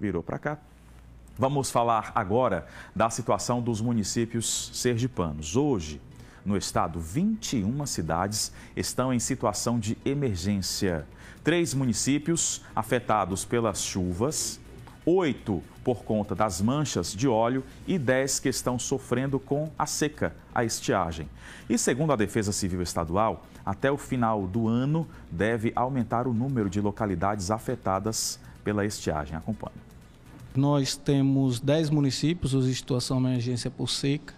virou para cá. Vamos falar agora da situação dos municípios sergipanos. Hoje, no estado, 21 cidades estão em situação de emergência. Três municípios afetados pelas chuvas, oito por conta das manchas de óleo e dez que estão sofrendo com a seca, a estiagem. E segundo a Defesa Civil Estadual, até o final do ano deve aumentar o número de localidades afetadas pela estiagem. Acompanhe. Nós temos 10 municípios em situação de emergência por seca.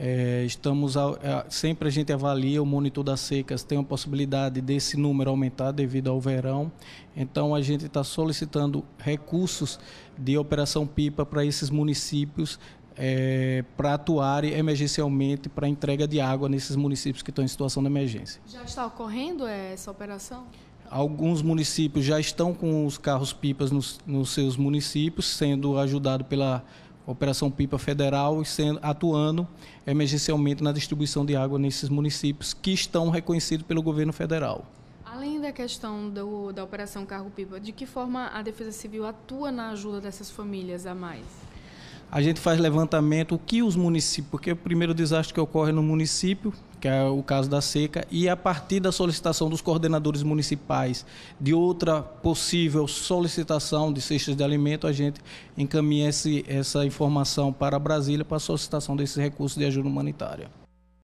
É, estamos a, a, sempre a gente avalia o monitor das secas, tem a possibilidade desse número aumentar devido ao verão. Então a gente está solicitando recursos de operação pipa para esses municípios é, para atuarem emergencialmente para entrega de água nesses municípios que estão em situação de emergência. Já está ocorrendo é, essa operação? Alguns municípios já estão com os carros pipas nos, nos seus municípios, sendo ajudado pela Operação Pipa Federal e sendo, atuando emergencialmente na distribuição de água nesses municípios que estão reconhecidos pelo governo federal. Além da questão do, da Operação Carro Pipa, de que forma a Defesa Civil atua na ajuda dessas famílias a mais? A gente faz levantamento o que os municípios, porque é o primeiro desastre que ocorre no município, que é o caso da seca, e a partir da solicitação dos coordenadores municipais de outra possível solicitação de cestas de alimento, a gente encaminha esse, essa informação para Brasília para a solicitação desses recursos de ajuda humanitária.